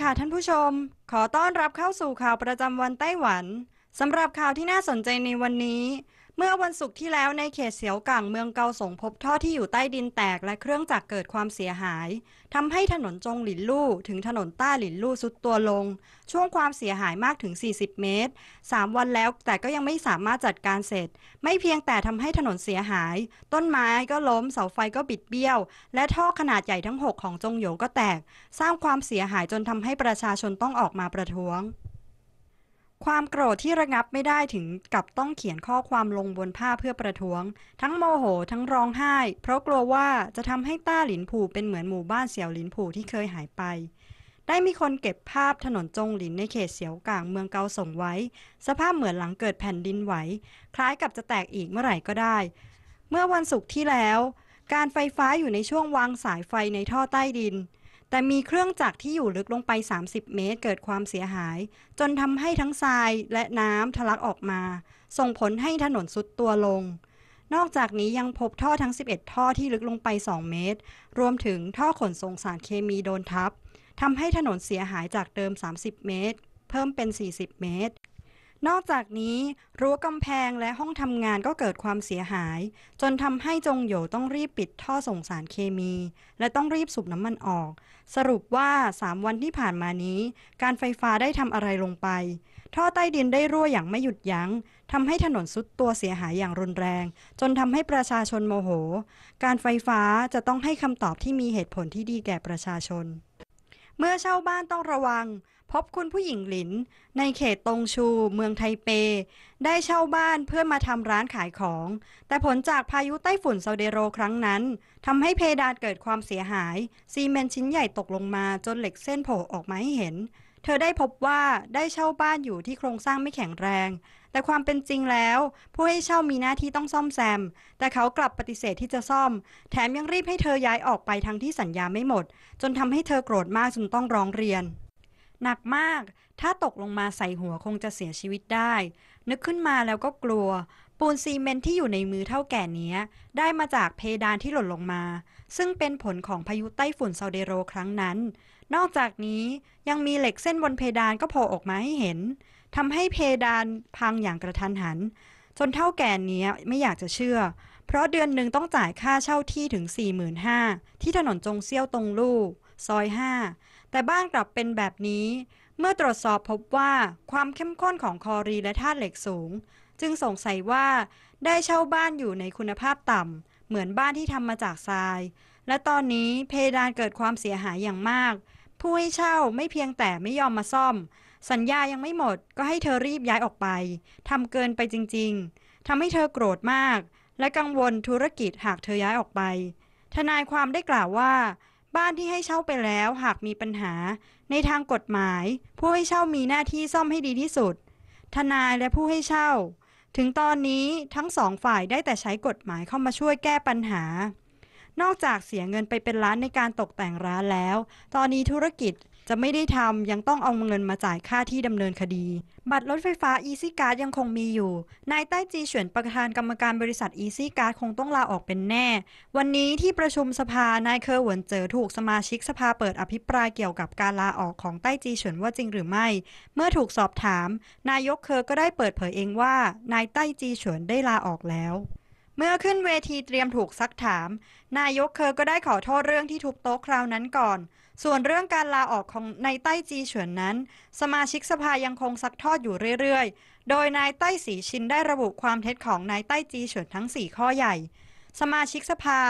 ค่ะท่านผู้ชม ขอต้อนรับเข้าสู่ข่าวประจำวันไต้หวันสำหรับข่าวที่น่าสนใจในวันนี้เมื่อวันศุกร์ที่แล้วในเขตเสียวกังเมืองเกาสงพบท่อที่อยู่ใต้ดินแตกและเครื่องจักรเกิดความเสียหาย ทำให้ถนนจงหลินลู่ ถึงถนนต้าหลินลู่สุดตัวลง ช่วงความเสียหายมากถึง 40 เมตร 3 วันแล้วแต่ก็ยังไม่สามารถจัดการเสร็จ ไม่เพียงแต่ทำให้ถนนเสียหาย ต้นไม้ก็ล้มเสาไฟก็บิดเบี้ยว และท่อขนาดใหญ่ทั้ง 6 ของจงโหยก็แตก สร้างความเสียหายจนทำให้ประชาชนต้องออกมาประท้วงความโกรธที่ระงับไม่ได้ถึงกับต้องเขียนข้อความลงบนผ้าเพื่อประท้วง ทั้งโมโหทั้งร้องไห้ เพราะกลัวว่าจะทำให้ต้าหลินผู่เป็นเหมือนหมู่บ้านเสี่ยวหลินผู่ที่เคยหายไป ได้มีคนเก็บภาพถนนจงหลินในเขตเสี่ยวกางเมืองเกาส่งไว้ สภาพเหมือนหลังเกิดแผ่นดินไหวคล้ายกับจะแตกอีกเมื่อไหร่ก็ได้ เมื่อวันศุกร์ที่แล้ว การไฟฟ้าอยู่ในช่วงวางสายไฟในท่อใต้ดินแต่มีเครื่องจักรที่อยู่ลึกลงไป 30 เมตร เกิดความเสียหาย จนทำให้ทั้งทรายและน้ำทะลักออกมา ส่งผลให้ถนนสุดตัวลง นอกจากนี้ยังพบท่อทั้ง 11 ท่อที่ลึกลงไป 2 เมตร รวมถึงท่อขนส่งสารเคมีโดนทับ ทำให้ถนนเสียหายจากเดิม 30 เมตร เพิ่มเป็น 40 เมตรนอกจากนี้ รั้วกำแพงและห้องทำงานก็เกิดความเสียหาย จนทำให้จงโยต้องรีบปิดท่อส่งสารเคมี และต้องรีบสูบน้ำมันออก สรุปว่า3วันที่ผ่านมานี้ การไฟฟ้าได้ทำอะไรลงไป ท่อใต้ดินได้รั่วอย่างไม่หยุดยัง้งทำให้ถนนสุดตัวเสียหายอย่างรุนแรง จนทำให้ประชาชนโมโห การไฟฟ้าจะต้องให้คำตอบที่มีเหตุผลที่ดีแก่ประชาชน เมื่อเช่าบ้านต้องระวังพบคุณผู้หญิงหลินในเขตตงชู เมืองไทเป ได้เช่าบ้านเพื่อมาทำร้านขายของ แต่ผลจากพายุไต้ฝุ่นเซาเดโรครั้งนั้นทำให้เพดานเกิดความเสียหาย ซีเมนชิ้นใหญ่ตกลงมาจนเหล็กเส้นโผล่ออกมาให้เห็น เธอได้พบว่าได้เช่าบ้านอยู่ที่โครงสร้างไม่แข็งแรง แต่ความเป็นจริงแล้วผู้ให้เช่ามีหน้าที่ต้องซ่อมแซม แต่เขากลับปฏิเสธที่จะซ่อม แถมยังรีบให้เธอย้ายออกไปทั้งที่สัญญาไม่หมด จนทำให้เธอโกรธมากจนต้องร้องเรียนหนักมาก ถ้าตกลงมาใส่หัวคงจะเสียชีวิตได้ นึกขึ้นมาแล้วก็กลัว ปูนซีเมนที่อยู่ในมือเท่าแก่นี้ได้มาจากเพดานที่หล่นลงมา ซึ่งเป็นผลของพายุไต้ฝุ่นซาเดโรครั้งนั้น นอกจากนี้ยังมีเหล็กเส้นบนเพดานก็โผล่ออกมาให้เห็นทำให้เพดานพังอย่างกระทันหัน จนเท่าแก่นี้ไม่อยากจะเชื่อ เพราะเดือนหนึ่งต้องจ่ายค่าเช่าที่ถึง 45,000ที่ถนนจงเซี่ยวตรงลู่ซอย5แต่บ้านกลับเป็นแบบนี้ เมื่อตรวจสอบพบว่าความเข้มข้นของคอรีและธาตุเหล็กสูง จึงสงสัยว่าได้เช่าบ้านอยู่ในคุณภาพต่ำ เหมือนบ้านที่ทำมาจากทราย และตอนนี้เพดานเกิดความเสียหายอย่างมาก ผู้ให้เช่าไม่เพียงแต่ไม่ยอมมาซ่อม สัญญายังไม่หมดก็ให้เธอรีบย้ายออกไป ทำเกินไปจริง ๆทำให้เธอโกรธมาก และกังวลธุรกิจหากเธอย้ายออกไป ทนายความได้กล่าวว่าบ้านที่ให้เช่าไปแล้วหากมีปัญหา ในทางกฎหมาย ผู้ให้เช่ามีหน้าที่ซ่อมให้ดีที่สุด ทนายและผู้ให้เช่า ถึงตอนนี้ทั้งสองฝ่ายได้แต่ใช้กฎหมายเข้ามาช่วยแก้ปัญหา นอกจากเสียเงินไปเป็นล้านในการตกแต่งร้านแล้ว ตอนนี้ธุรกิจจะไม่ได้ทำยังต้องเอาเงินมาจ่ายค่าที่ดำเนินคดี บัตรรถไฟฟ้า Easy Card ยังคงมีอยู่นายใต้จีเฉินประธานกรรมการบริษัท Easy Card คงต้องลาออกเป็นแน่ วันนี้ที่ประชุมสภา นายเคอหวนเจอถูกสมาชิกสภาเปิดอภิปรายเกี่ยวกับการลาออกของใต้จีเฉินว่าจริงหรือไม่ เมื่อถูกสอบถาม นายกเคอก็ได้เปิดเผยเองว่า นายใต้จีเฉินได้ลาออกแล้ว เมื่อขึ้นเวทีเตรียมถูกซักถาม นายกเคอก็ได้ขอโทษเรื่องที่ทุบโต๊ะคราวนั้นก่อนส่วนเรื่องการลาออกของนายไต้จีเฉินนั้น สมาชิกสภายังคงซักทอดอยู่เรื่อย ๆ โดยนายไต้สีชินได้ระบุความเท็จของนายไต้จีเฉินทั้ง 4 ข้อใหญ่ สมาชิกสภา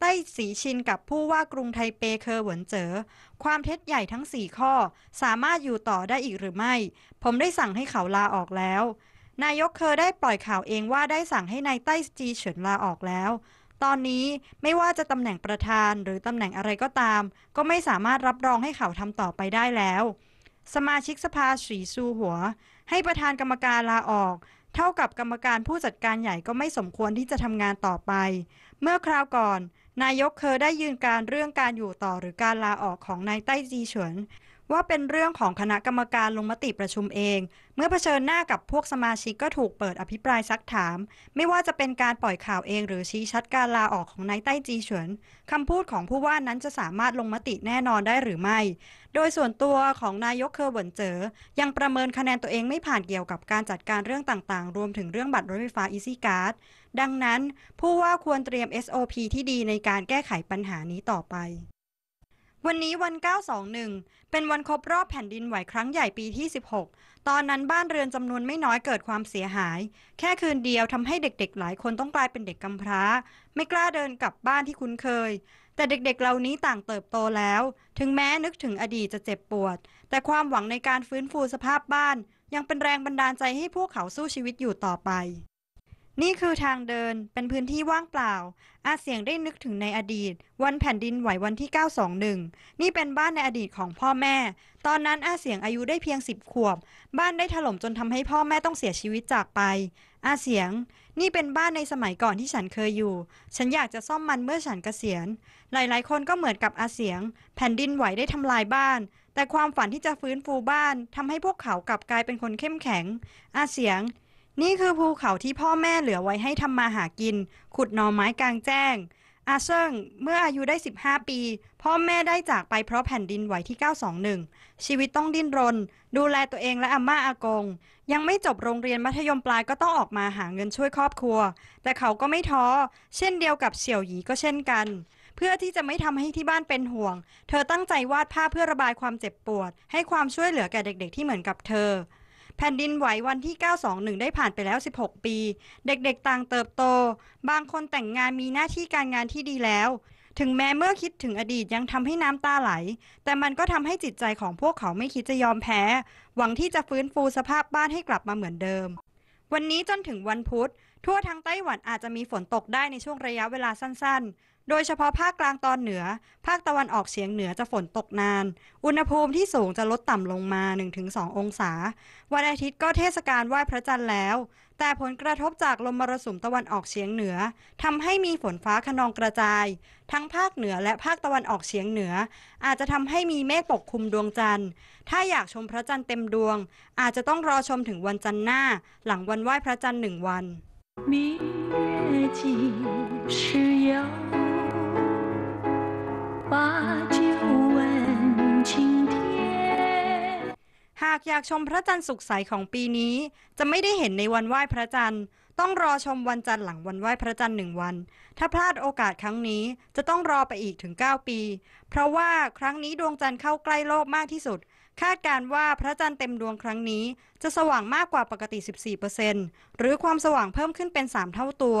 ไต้สีชินกับผู้ว่ากรุงไทเปเคอหวินเจอความเท็จใหญ่ทั้ง 4 ข้อสามารถอยู่ต่อได้อีกหรือไม่ ผมได้สั่งให้เขาลาออกแล้ว นายกเคอได้ปล่อยข่าวเองว่าได้สั่งให้นายไต้จีเฉินลาออกแล้วตอนนี้ไม่ว่าจะตำแหน่งประธานหรือตำแหน่งอะไรก็ตาม ก็ไม่สามารถรับรองให้เขาทำต่อไปได้แล้ว สมาชิกสภาสีซูหัว ให้ประธานกรรมการลาออก เท่ากับกรรมการผู้จัดการใหญ่ก็ไม่สมควรที่จะทำงานต่อไป เมื่อคราวก่อน นายกเคยได้ยืนการเรื่องการอยู่ต่อหรือการลาออกของนายใต้จีเฉินว่าเป็นเรื่องของคณะกรรมการลงมติประชุมเอง เมื่อเผชิญหน้ากับพวกสมาชิกก็ถูกเปิดอภิปรายซักถาม ไม่ว่าจะเป็นการปล่อยข่าวเองหรือชี้ชัดการลาออกของนายใต้จีเฉินคำพูดของผู้ว่านั้นจะสามารถลงมติแน่นอนได้หรือไม่ โดยส่วนตัวของนายกเคอร์วนเจอยังประเมินคะแนนตัวเองไม่ผ่านเกี่ยวกับการจัดการเรื่องต่าง ๆ รวมถึงเรื่องบัตรรถไฟฟ้าอีซี่การ์ด ดังนั้น ผู้ว่าควรเตรียม SOP ที่ดีในการแก้ไขปัญหานี้ต่อไปวันนี้วัน 921 เป็นวันครบรอบแผ่นดินไหวครั้งใหญ่ปีที่ 16 ตอนนั้นบ้านเรือนจำนวนไม่น้อยเกิดความเสียหาย แค่คืนเดียวทำให้เด็กๆหลายคนต้องกลายเป็นเด็กกำพร้า ไม่กล้าเดินกลับบ้านที่คุ้นเคย แต่เด็กๆเหล่านี้ต่างเติบโตแล้ว ถึงแม้นึกถึงอดีตจะเจ็บปวด แต่ความหวังในการฟื้นฟูสภาพบ้าน ยังเป็นแรงบันดาลใจให้พวกเขาสู้ชีวิตอยู่ต่อไปนี่ คือทางเดิน เป็นพื้นที่ว่างเปล่า อาเสียงได้นึกถึงในอดีต วันแผ่นดินไหววันที่ 921 นี่เป็นบ้านในอดีตของพ่อแม่ ตอนนั้นอาเสียงอายุได้เพียง10ขวบ บ้านได้ถล่มจนทำให้พ่อแม่ต้องเสียชีวิตจากไป อาเสียง นี่เป็นบ้านในสมัยก่อนที่ฉันเคยอยู่ ฉันอยากจะซ่อมมันเมื่อฉันเกษียณ หลายๆ คนก็เหมือนกับอาเสียง แผ่นดินไหวได้ทำลายบ้าน แต่ความฝันที่จะฟื้นฟูบ้านทำให้พวกเขากลับกลายเป็นคนเข้มแข็ง อาเสียงนี่คือภูเขาที่พ่อแม่เหลือไว้ให้ทำมาหากิน ขุดหน่อไม้กลางแจ้ง อาเซิงเมื่ออายุได้ 15 ปี พ่อแม่ได้จากไปเพราะแผ่นดินไหวที่ 921 ชีวิตต้องดิ้นรน ดูแลตัวเองและอาม่าอากง ยังไม่จบโรงเรียนมัธยมปลายก็ต้องออกมาหาเงินช่วยครอบครัว แต่เขาก็ไม่ท้อเช่นเดียวกับเฉียวหยีก็เช่นกัน เพื่อที่จะไม่ทำให้ที่บ้านเป็นห่วง เธอตั้งใจวาดภาพเพื่อระบายความเจ็บปวด ให้ความช่วยเหลือแก่เด็ก ๆที่เหมือนกับเธอแผ่นดินไหววันที่ 921 ได้ผ่านไปแล้ว 16 ปี เด็กๆต่างเติบโต บางคนแต่งงานมีหน้าที่การงานที่ดีแล้ว ถึงแม้เมื่อคิดถึงอดีตยังทำให้น้ำตาไหล แต่มันก็ทำให้จิตใจของพวกเขาไม่คิดจะยอมแพ้ หวังที่จะฟื้นฟูสภาพบ้านให้กลับมาเหมือนเดิม วันนี้จนถึงวันพุธทั่วทั้งไต้หวันอาจจะมีฝนตกได้ในช่วงระยะเวลาสั้นโดยเฉพาะภาคกลางตอนเหนือ ภาคตะวันออกเฉียงเหนือจะฝนตกนาน อุณหภูมิที่สูงจะลดต่ำลงมา 1-2 องศา วันอาทิตย์ก็เทศกาลไหว้พระจันทร์แล้ว แต่ผลกระทบจากลมมรสุมตะวันออกเฉียงเหนือทำให้มีฝนฟ้าขนองกระจาย ทั้งภาคเหนือและภาคตะวันออกเฉียงเหนือ อาจจะทำให้มีเมฆปกคลุมดวงจันทร์ ถ้าอยากชมพระจันทร์เต็มดวง อาจจะต้องรอชมถึงวันจันทร์หน้า หลังวันไหว้พระจันทร์หนึ่งวัน明月几时有？หากอยากชมพระจันทร์สุกใสของปีนี้ จะไม่ได้เห็นในวันไหว้พระจันทร์ ต้องรอชมวันจันทร์หลังวันไหว้พระจันทร์หนึ่งวัน ถ้าพลาดโอกาสครั้งนี้จะต้องรอไปอีกถึง 9 ปี เพราะว่าครั้งนี้ดวงจันทร์เข้าใกล้โลกมากที่สุด คาดการว่าพระจันทร์เต็มดวงครั้งนี้จะสว่างมากกว่าปกติ14%หรือความสว่างเพิ่มขึ้นเป็น3เท่าตัว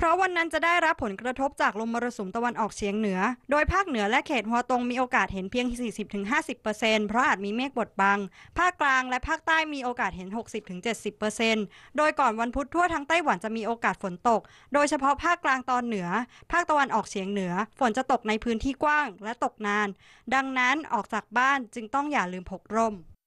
เพราะวันนั้นจะได้รับผลกระทบจากลมมรสุมตะวันออกเฉียงเหนือ โดยภาคเหนือและเขตหัวตรงมีโอกาสเห็นเพียง 40-50%เพราะอาจมีเมฆบดบัง ภาคกลางและภาคใต้มีโอกาสเห็น 60-70%โดยก่อนวันพุธทั่วทั้งไต้หวันจะมีโอกาสฝนตก โดยเฉพาะภาคกลางตอนเหนือ ภาคตะวันออกเฉียงเหนือ ฝนจะตกในพื้นที่กว้างและตกนาน ดังนั้นออกจากบ้านจึงต้องอย่าลืมพกร่ม